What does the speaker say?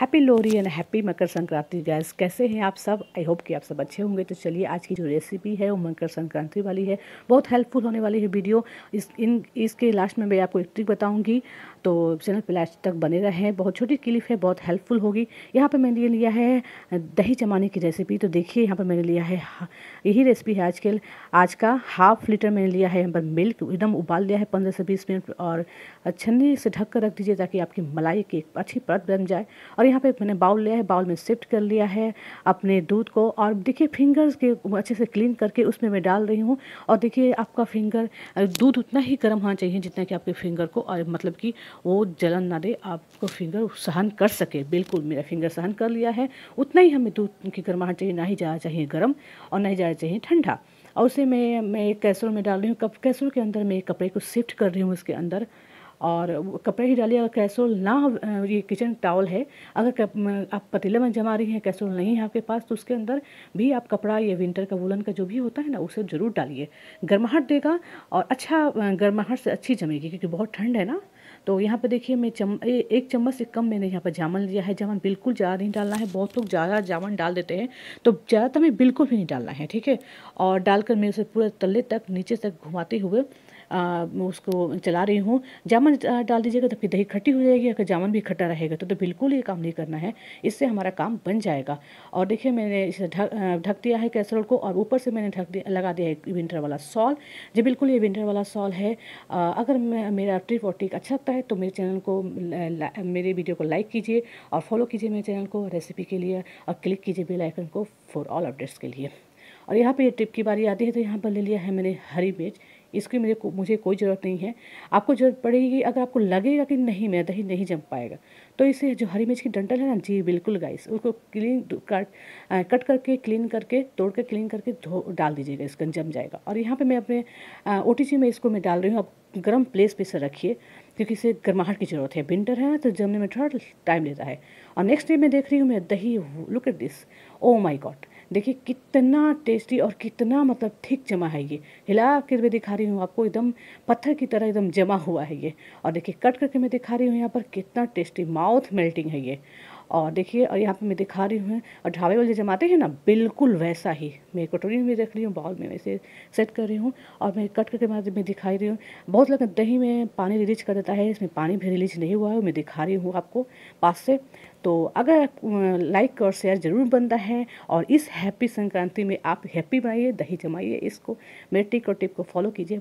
happy Lohri and happy Makar Sankranti guys कैसे हैं आप सब आई होप कि आप सब अच्छे होंगे तो चलिए आज की जो रेसिपी है वो मकर संक्रांति वाली है बहुत हेल्पफुल होने वाली है वीडियो इस इन इसके लास्ट में मैं आपको एक ट्रिक बताऊंगी तो चैनल पर लास्ट तक बने रहें बहुत छोटी क्लिप है बहुत हेल्पफुल होगी यहाँ पर तो मैंने लिया है दही जमाने की रेसिपी तो देखिए यहाँ पर मैंने लिया है यही रेसिपी है आजकल आज का हाफ लीटर मैंने लिया है यहाँ पर मिल्क एकदम उबाल लिया है पंद्रह से बीस मिनट और छन्नी से ढक कर रख दीजिए ताकि आपकी मलाई की अच्छी परत बन जाए और यहाँ पे मैंने बाउल लिया है बाउल में शिफ्ट कर लिया है अपने दूध को और देखिए फिंगर्स के अच्छे से क्लीन करके उसमें मैं डाल रही हूँ और देखिए आपका फिंगर दूध उतना ही गर्म होना चाहिए जितना कि आपके फिंगर को और मतलब कि वो जलन ना दे आपको फिंगर सहन कर सके बिल्कुल मेरा फिंगर सहन कर लिया है उतना ही हमें दूध की गर्माहट चाहिए ना ही जाना चाहिए गर्म और ना ही जाना चाहिए ठंडा और उसे मैं मैं एक कैसरोल में डाल रही हूँ कप के अंदर मैं कपड़े को शिफ्ट कर रही हूँ उसके अंदर और कपड़े ही डालिए अगर कैसोल ना ये किचन टावल है अगर कप, आप पतीले में जमा रही हैं कैसोल नहीं है आपके पास तो उसके अंदर भी आप कपड़ा या विंटर का वूलन का जो भी होता है ना उसे ज़रूर डालिए गर्माहट देगा और अच्छा गर्माहट से अच्छी जमेगी क्योंकि बहुत ठंड है ना तो यहाँ पर देखिए मैं चम ए, एक चम्मच से कम मैंने यहाँ पर जामन लिया है जामन बिल्कुल ज़्यादा नहीं डालना है बहुत लोग ज़्यादा जामन डाल देते हैं तो ज़्यादातर में बिल्कुल भी नहीं डालना है ठीक है और डालकर मैं उसे पूरे तले तक नीचे तक घुमाते हुए आ, उसको चला रही हूँ जामन डाल दीजिएगा तो फिर दही खट्टी हो जाएगी अगर जामन भी खट्टा रहेगा तो, तो बिल्कुल ये काम नहीं करना है इससे हमारा काम बन जाएगा और देखिए मैंने इसे ढक ढक दिया है कैसरोल को और ऊपर से मैंने ढक दिया लगा दिया है विंटर वाला सॉल जी बिल्कुल ये विंटर वाला सॉल है अगर मेरा ट्रिप और टिक अच्छा लगता है तो मेरे चैनल को मेरे वीडियो को लाइक कीजिए और फॉलो कीजिए मेरे चैनल को रेसिपी के लिए और क्लिक कीजिए बेल आइकन को फॉर ऑल अपडेट्स के लिए और यहाँ पे ये टिप की बारी आती है तो यहाँ पर ले लिया है मैंने हरी मिर्च इसकी मुझे मुझे कोई ज़रूरत नहीं है आपको ज़रूरत पड़ेगी अगर आपको लगेगा कि नहीं मेरा दही नहीं जम पाएगा तो इसे जो हरी मिर्च की डंटल है ना जी बिल्कुल गाइस उसको क्लीन कट कट करके क्लीन करके तोड़ कर क्लीन करके धो डाल दीजिएगा इसका जम जाएगा और यहाँ पे मैं अपने ओ में इसको मैं डाल रही हूँ आप गर्म प्लेस पे इसे रखिए क्योंकि इसे गर्माहट की ज़रूरत है विंटर है तो जमने में थोड़ा टाइम लेता है और नेक्स्ट डे मैं देख रही हूँ मैं दही look at this oh my god देखिए कितना टेस्टी और कितना मतलब ठीक जमा है ये हिला कर मैं दिखा रही हूँ आपको एकदम पत्थर की तरह एकदम जमा हुआ है ये और देखिए कट करके मैं दिखा रही हूँ यहाँ पर कितना टेस्टी माउथ मेल्टिंग है ये और देखिए और यहाँ पे मैं दिखा रही हूँ और ढाबे वाले जमाते हैं ना बिल्कुल वैसा ही मैं कटोरी में रख रही हूँ बाउल में वैसे सेट कर रही हूँ और मैं कट करके बाद में दिखाई रही हूँ बहुत लोग दही में पानी रिलीज कर देता है इसमें पानी भी रिलीज नहीं हुआ है मैं दिखा रही हूँ आपको पास से तो अगर लाइक और शेयर ज़रूर बनता है और इस हैप्पी संक्रांति में आप हैप्पी बनाइए दही जमाइए इसको मेरे टिक और टिप को फॉलो कीजिए